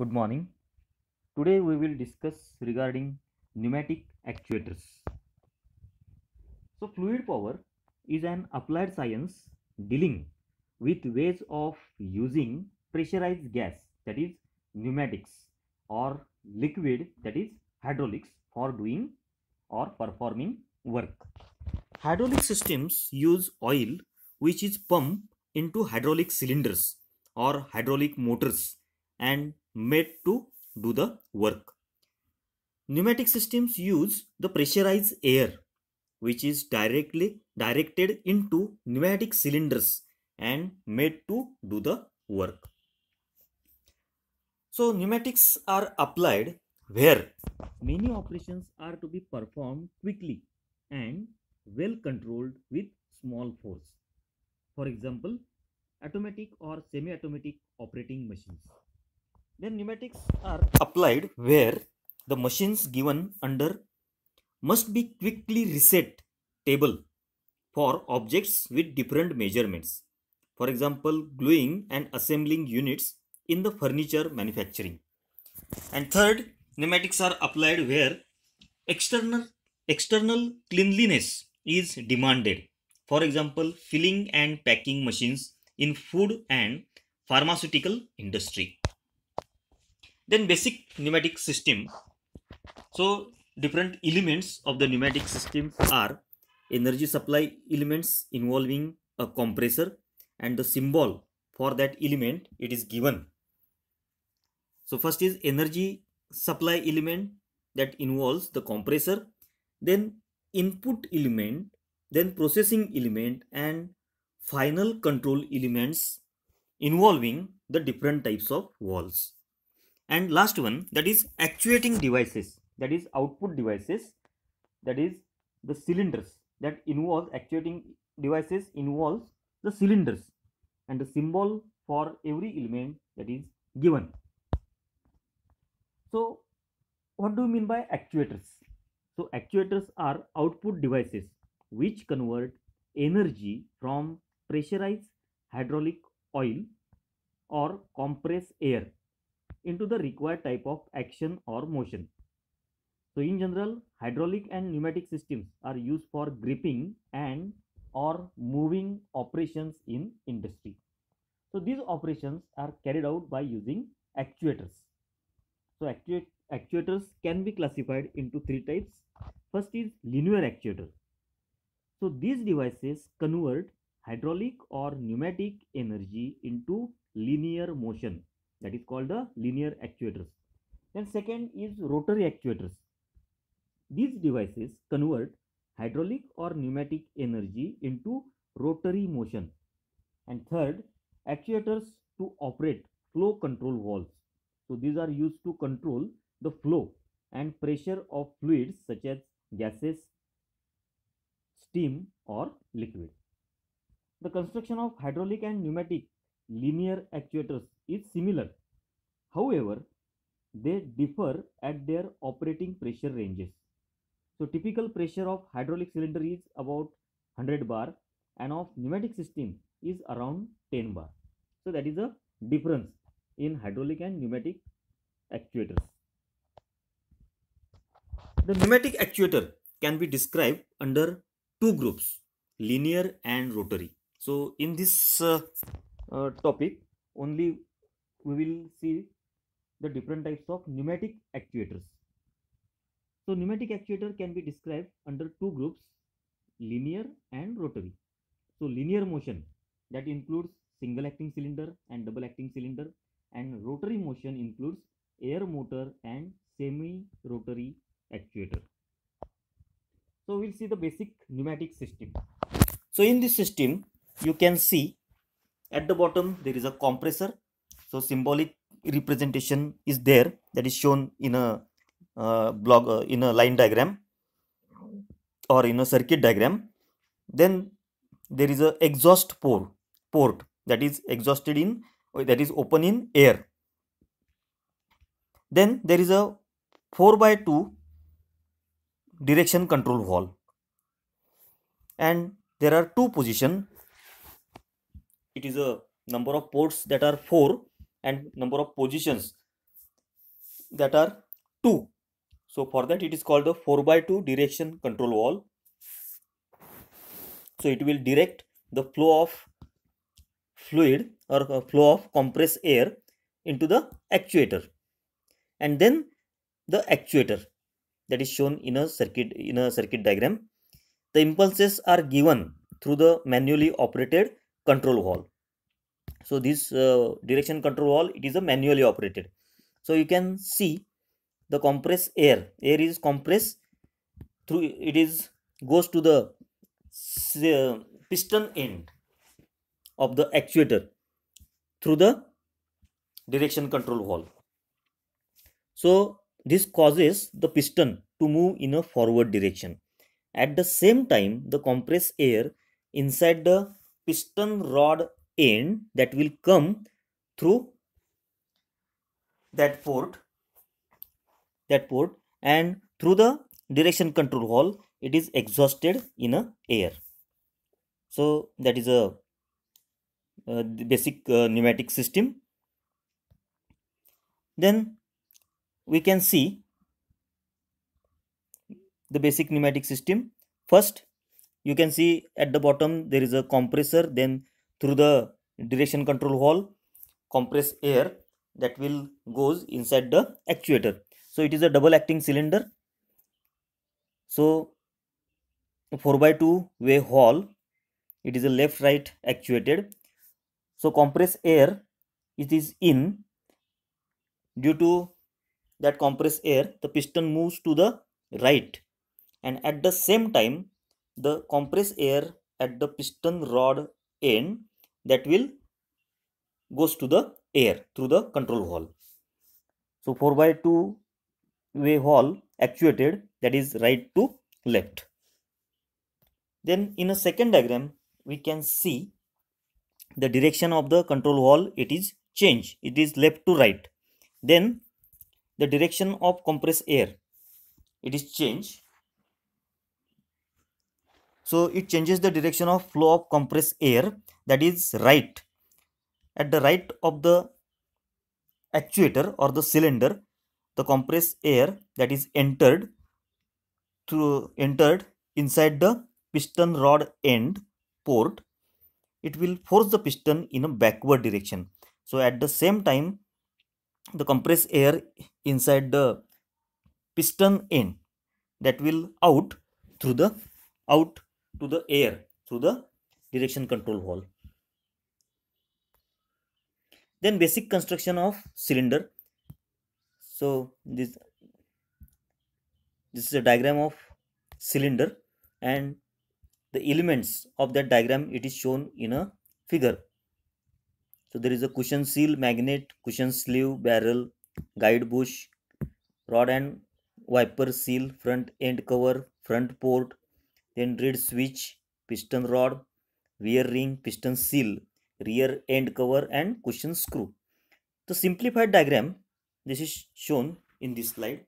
good morning today we will discuss regarding pneumatic actuators so fluid power is an applied science dealing with ways of using pressurized gas that is pneumatics or liquid that is hydraulics for doing or performing work hydraulic systems use oil which is pumped into hydraulic cylinders or hydraulic motors and made to do the work. Pneumatic systems use the pressurized air which is directly directed into pneumatic cylinders and made to do the work. So pneumatics are applied where many operations are to be performed quickly and well controlled with small force. For example, automatic or semi-automatic operating machines. Then pneumatics are applied where the machines given under must be quickly reset table for objects with different measurements. For example, gluing and assembling units in the furniture manufacturing. And third, pneumatics are applied where external external cleanliness is demanded. For example, filling and packing machines in food and pharmaceutical industry. Then basic pneumatic system. So different elements of the pneumatic system are energy supply elements involving a compressor and the symbol for that element it is given. So first is energy supply element that involves the compressor, then input element, then processing element and final control elements involving the different types of valves and last one that is actuating devices that is output devices that is the cylinders that involves actuating devices involves the cylinders and the symbol for every element that is given so what do you mean by actuators so actuators are output devices which convert energy from pressurized hydraulic oil or compressed air into the required type of action or motion. So in general, hydraulic and pneumatic systems are used for gripping and or moving operations in industry. So these operations are carried out by using actuators. So actu actuators can be classified into three types. First is linear actuator. So these devices convert hydraulic or pneumatic energy into linear motion that is called the linear actuators then second is rotary actuators these devices convert hydraulic or pneumatic energy into rotary motion and third actuators to operate flow control valves so these are used to control the flow and pressure of fluids such as gases steam or liquid the construction of hydraulic and pneumatic linear actuators is similar. However, they differ at their operating pressure ranges. So typical pressure of hydraulic cylinder is about 100 bar and of pneumatic system is around 10 bar. So that is the difference in hydraulic and pneumatic actuators. The pneumatic actuator can be described under two groups linear and rotary. So in this uh, uh, topic only we will see the different types of pneumatic actuators. So pneumatic actuator can be described under two groups, linear and rotary. So linear motion that includes single acting cylinder and double acting cylinder and rotary motion includes air motor and semi-rotary actuator. So we'll see the basic pneumatic system. So in this system you can see at the bottom there is a compressor so symbolic representation is there that is shown in a uh, block uh, in a line diagram or in a circuit diagram then there is a exhaust port port that is exhausted in that is open in air then there is a 4 by 2 direction control wall and there are two position it is a number of ports that are 4 and number of positions that are 2 so for that it is called the 4 by 2 direction control wall so it will direct the flow of fluid or uh, flow of compressed air into the actuator and then the actuator that is shown in a circuit in a circuit diagram the impulses are given through the manually operated control wall so this uh, direction control valve it is a manually operated so you can see the compressed air air is compressed through it is goes to the uh, piston end of the actuator through the direction control valve so this causes the piston to move in a forward direction at the same time the compressed air inside the piston rod end that will come through that port that port and through the direction control hole it is exhausted in a air so that is a uh, basic uh, pneumatic system then we can see the basic pneumatic system first you can see at the bottom there is a compressor then through the direction control valve compress air that will goes inside the actuator so it is a double acting cylinder so 4 by 2 way hall it is a left right actuated so compressed air it is in due to that compressed air the piston moves to the right and at the same time the compressed air at the piston rod end that will goes to the air through the control valve. So 4 by 2 way valve actuated that is right to left. Then in a second diagram we can see the direction of the control valve it is change it is left to right. Then the direction of compressed air it is change so it changes the direction of flow of compressed air that is right. At the right of the actuator or the cylinder, the compressed air that is entered through entered inside the piston rod end port, it will force the piston in a backward direction. So at the same time, the compressed air inside the piston end that will out through the out to the air through the direction control valve. Then basic construction of cylinder. So this this is a diagram of cylinder and the elements of that diagram it is shown in a figure. So there is a cushion seal, magnet, cushion sleeve, barrel, guide bush, rod and wiper seal, front end cover, front port, then read switch, piston rod, wear ring, piston seal, rear end cover and cushion screw. The simplified diagram, this is shown in this slide.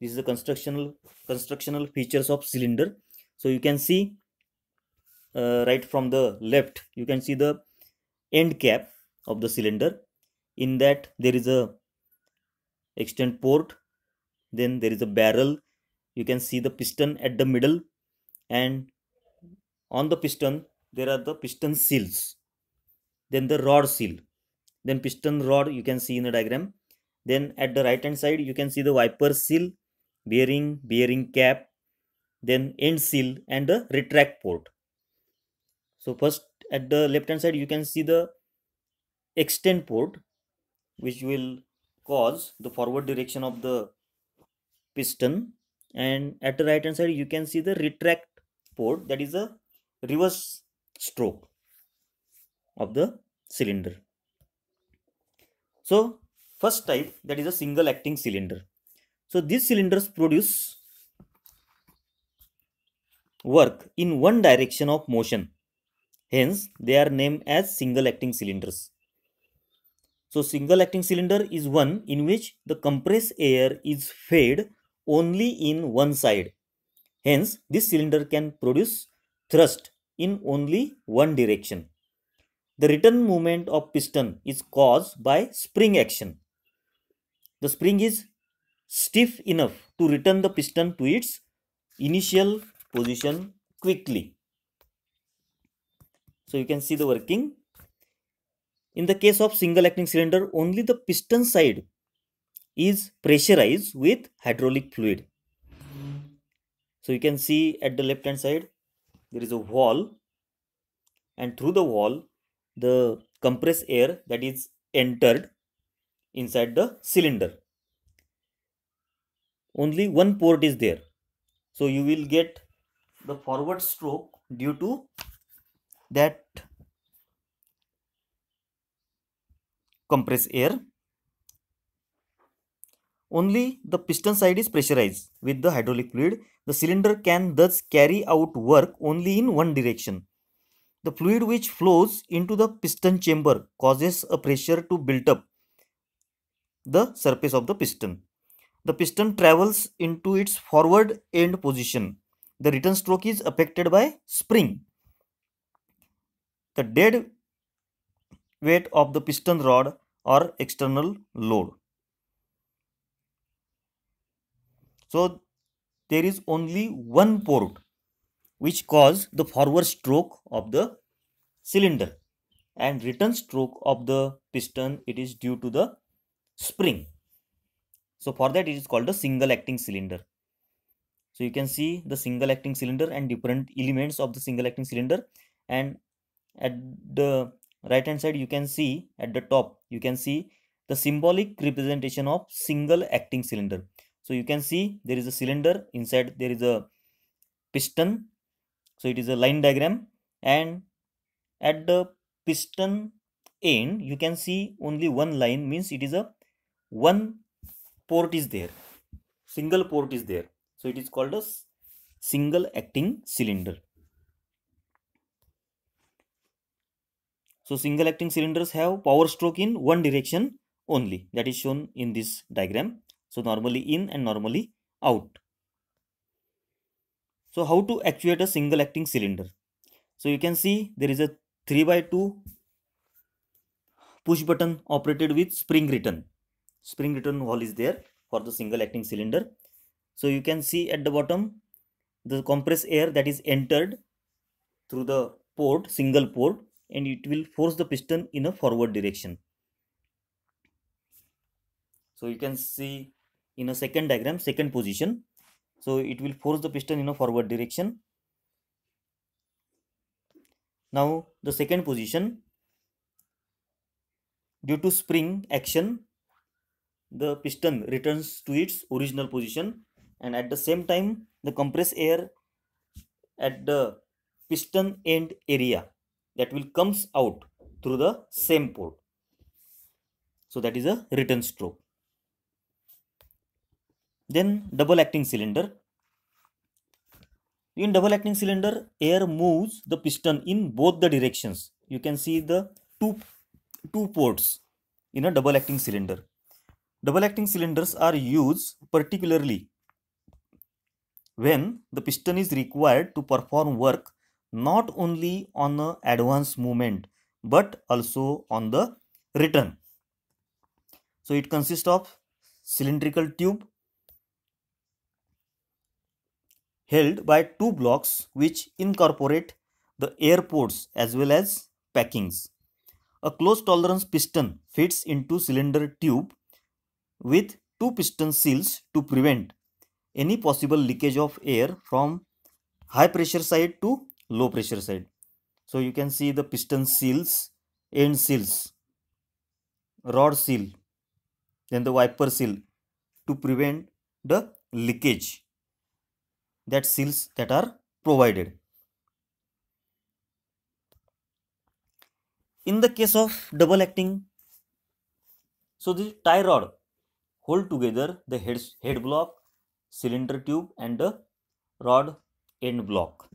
This is the constructional, constructional features of cylinder. So you can see uh, right from the left, you can see the end cap of the cylinder. In that there is a extend port, then there is a barrel. You can see the piston at the middle and on the piston there are the piston seals then the rod seal then piston rod you can see in the diagram then at the right hand side you can see the wiper seal bearing bearing cap then end seal and the retract port so first at the left hand side you can see the extend port which will cause the forward direction of the piston and at the right hand side you can see the retract port that is a reverse stroke of the cylinder so first type that is a single acting cylinder so these cylinders produce work in one direction of motion hence they are named as single acting cylinders so single acting cylinder is one in which the compressed air is fed only in one side Hence, this cylinder can produce thrust in only one direction. The return movement of piston is caused by spring action. The spring is stiff enough to return the piston to its initial position quickly. So you can see the working. In the case of single acting cylinder, only the piston side is pressurized with hydraulic fluid so you can see at the left hand side there is a wall and through the wall the compressed air that is entered inside the cylinder only one port is there so you will get the forward stroke due to that compressed air only the piston side is pressurized with the hydraulic fluid. The cylinder can thus carry out work only in one direction. The fluid which flows into the piston chamber causes a pressure to build up the surface of the piston. The piston travels into its forward end position. The return stroke is affected by spring. The dead weight of the piston rod or external load. So there is only one port which cause the forward stroke of the cylinder and return stroke of the piston it is due to the spring. So for that it is called a single acting cylinder. So you can see the single acting cylinder and different elements of the single acting cylinder and at the right hand side you can see at the top you can see the symbolic representation of single acting cylinder so you can see there is a cylinder inside there is a piston so it is a line diagram and at the piston end you can see only one line means it is a one port is there single port is there so it is called a single acting cylinder so single acting cylinders have power stroke in one direction only that is shown in this diagram so normally in and normally out. So how to actuate a single acting cylinder? So you can see there is a 3 by 2 push button operated with spring return. Spring return wall is there for the single acting cylinder. So you can see at the bottom the compressed air that is entered through the port, single port and it will force the piston in a forward direction. So you can see in a second diagram second position so it will force the piston in a forward direction now the second position due to spring action the piston returns to its original position and at the same time the compressed air at the piston end area that will comes out through the same port so that is a return stroke then double acting cylinder. In double acting cylinder, air moves the piston in both the directions. You can see the two, two ports in a double acting cylinder. Double acting cylinders are used particularly when the piston is required to perform work not only on the advance movement but also on the return. So it consists of cylindrical tube held by two blocks which incorporate the air ports as well as packings. A close tolerance piston fits into cylinder tube with two piston seals to prevent any possible leakage of air from high pressure side to low pressure side. So you can see the piston seals, end seals, rod seal, then the wiper seal to prevent the leakage that seals that are provided. In the case of double acting, so the tie rod hold together the head, head block, cylinder tube and the rod end block.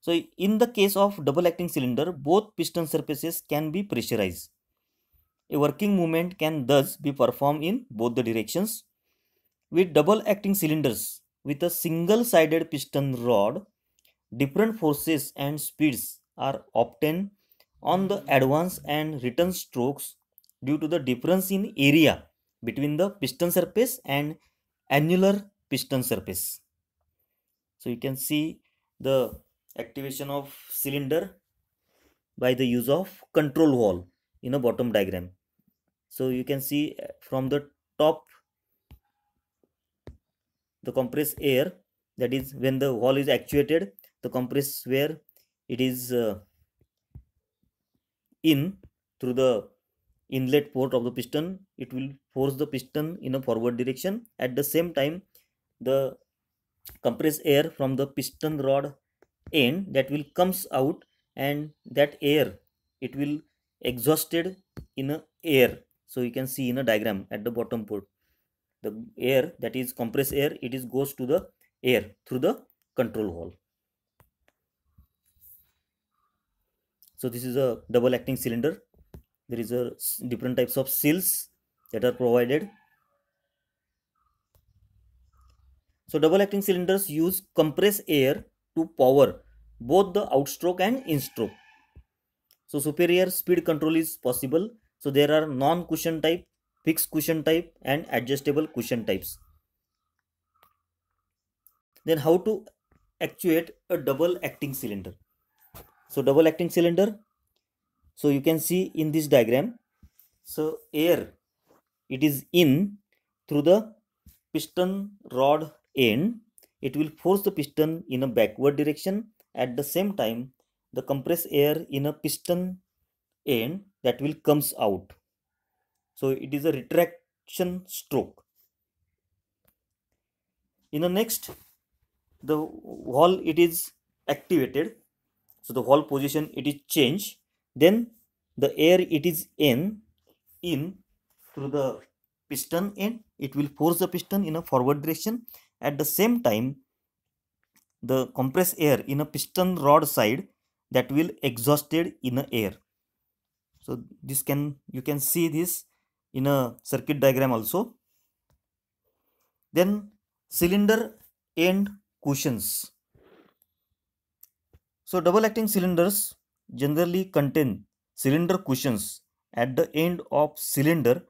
So in the case of double acting cylinder, both piston surfaces can be pressurized. A working movement can thus be performed in both the directions. With double acting cylinders, with a single-sided piston rod, different forces and speeds are obtained on the advance and return strokes due to the difference in area between the piston surface and annular piston surface. So you can see the activation of cylinder by the use of control wall in a bottom diagram. So you can see from the top the compressed air that is when the wall is actuated the compressed air it is uh, in through the inlet port of the piston it will force the piston in a forward direction at the same time the compressed air from the piston rod end that will comes out and that air it will exhausted in a air so you can see in a diagram at the bottom port the air that is compressed air it is goes to the air through the control valve so this is a double acting cylinder there is a different types of seals that are provided so double acting cylinders use compressed air to power both the outstroke and instroke so superior speed control is possible so there are non cushion type fixed cushion type and adjustable cushion types. Then how to actuate a double acting cylinder. So double acting cylinder. So you can see in this diagram. So air it is in through the piston rod end. It will force the piston in a backward direction. At the same time the compressed air in a piston end that will comes out so it is a retraction stroke. In the next, the wall it is activated. So the wall position it is changed. Then the air it is in in through the piston end. It will force the piston in a forward direction. At the same time, the compressed air in a piston rod side that will exhausted in the air so this can you can see this in a circuit diagram also. Then cylinder end cushions. So double acting cylinders generally contain cylinder cushions at the end of cylinder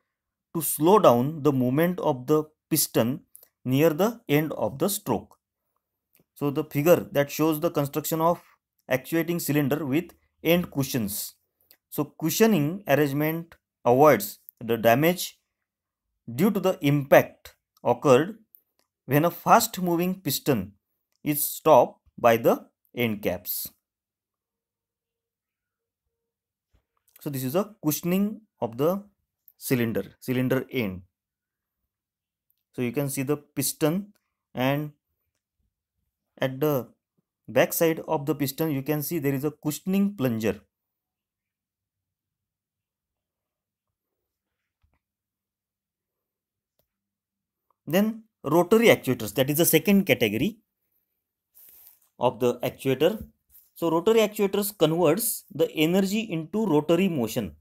to slow down the movement of the piston near the end of the stroke. So the figure that shows the construction of actuating cylinder with end cushions. So cushioning arrangement avoids the damage due to the impact occurred when a fast moving piston is stopped by the end caps. So this is a cushioning of the cylinder, cylinder end. So you can see the piston and at the back side of the piston you can see there is a cushioning plunger Then rotary actuators, that is the second category of the actuator. So rotary actuators converts the energy into rotary motion.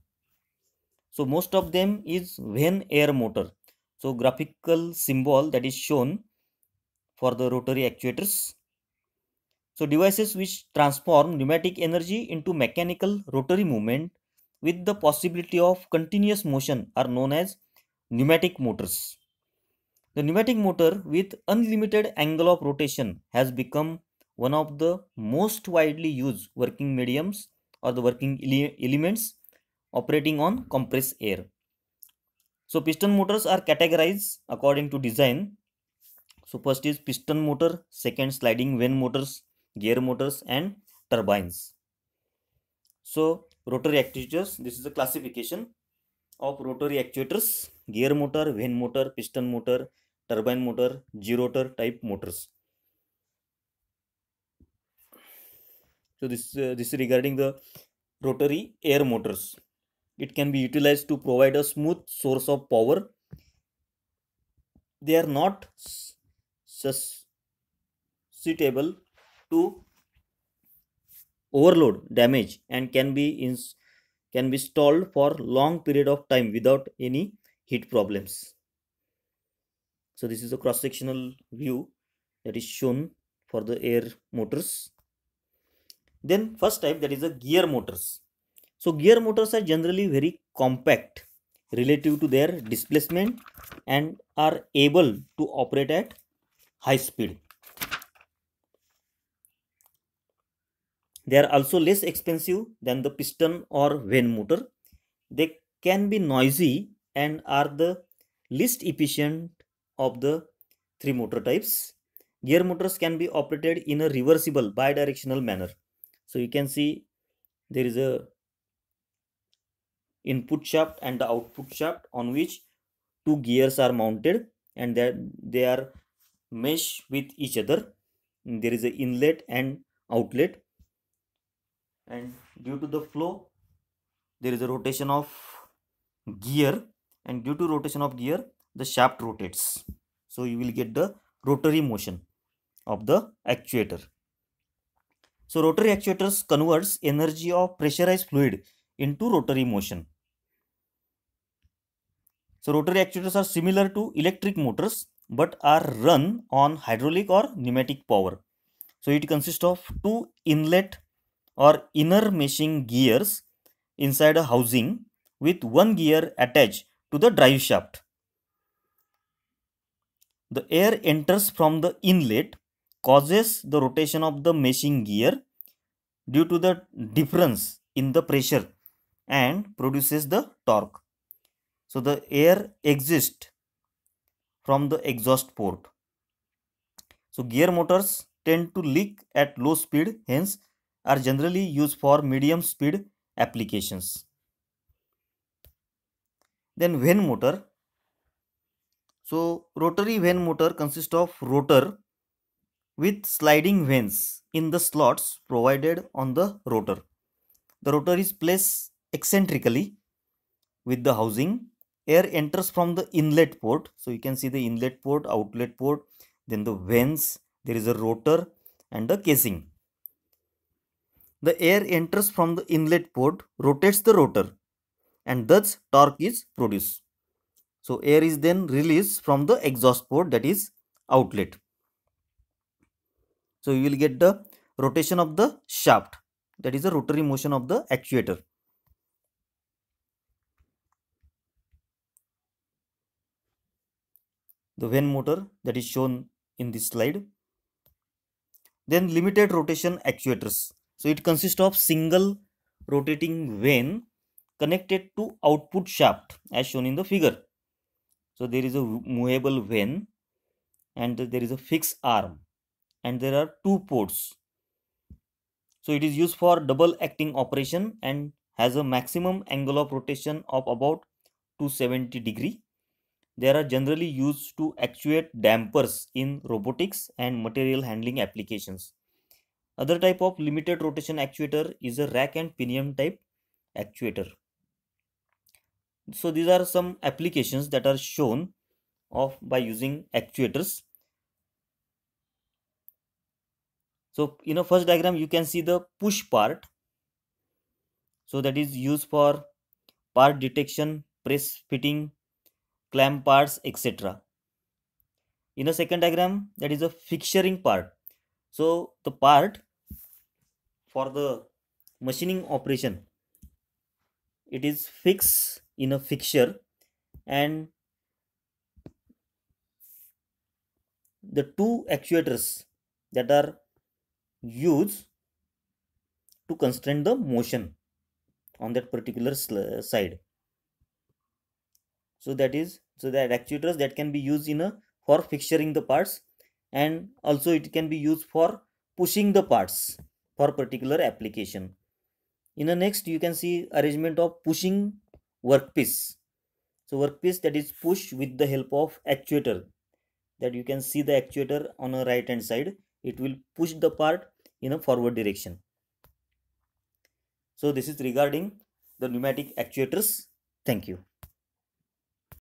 So most of them is vane air motor. So graphical symbol that is shown for the rotary actuators. So devices which transform pneumatic energy into mechanical rotary movement with the possibility of continuous motion are known as pneumatic motors. The pneumatic motor with unlimited angle of rotation has become one of the most widely used working mediums or the working elements operating on compressed air. So piston motors are categorized according to design. So first is piston motor, second sliding vane motors, gear motors and turbines. So rotary actuators, this is the classification of rotary actuators, gear motor, vane motor, piston motor, motor, motor rotor type motors. So this uh, this regarding the rotary air motors. It can be utilized to provide a smooth source of power. They are not susceptible to overload damage and can be in, can be stalled for long period of time without any heat problems so this is a cross-sectional view that is shown for the air motors then first type that is the gear motors so gear motors are generally very compact relative to their displacement and are able to operate at high speed they are also less expensive than the piston or vane motor they can be noisy and are the least efficient of the three motor types. Gear motors can be operated in a reversible bidirectional manner. So you can see there is a input shaft and the output shaft on which two gears are mounted and that they are mesh with each other. There is an inlet and outlet and due to the flow there is a rotation of gear and due to rotation of gear the shaft rotates so you will get the rotary motion of the actuator so rotary actuators converts energy of pressurized fluid into rotary motion so rotary actuators are similar to electric motors but are run on hydraulic or pneumatic power so it consists of two inlet or inner meshing gears inside a housing with one gear attached to the drive shaft the air enters from the inlet, causes the rotation of the meshing gear due to the difference in the pressure and produces the torque. So the air exits from the exhaust port. So gear motors tend to leak at low speed hence are generally used for medium speed applications. Then when motor so rotary vane motor consists of rotor with sliding vanes in the slots provided on the rotor. The rotor is placed eccentrically with the housing. Air enters from the inlet port. So you can see the inlet port, outlet port, then the vanes, there is a rotor and a casing. The air enters from the inlet port, rotates the rotor and thus torque is produced. So air is then released from the exhaust port that is outlet. So you will get the rotation of the shaft that is the rotary motion of the actuator. The vane motor that is shown in this slide. Then limited rotation actuators. So it consists of single rotating vane connected to output shaft as shown in the figure so there is a movable vane and there is a fixed arm and there are two ports so it is used for double acting operation and has a maximum angle of rotation of about 270 degree they are generally used to actuate dampers in robotics and material handling applications. Other type of limited rotation actuator is a rack and pinion type actuator so these are some applications that are shown of by using actuators so in know, first diagram you can see the push part so that is used for part detection press fitting clamp parts etc in a second diagram that is a fixturing part so the part for the machining operation it is fixed in a fixture and the two actuators that are used to constrain the motion on that particular side so that is so that actuators that can be used in a for fixturing the parts and also it can be used for pushing the parts for particular application in the next you can see arrangement of pushing workpiece so workpiece that is pushed with the help of actuator that you can see the actuator on the right hand side it will push the part in a forward direction so this is regarding the pneumatic actuators thank you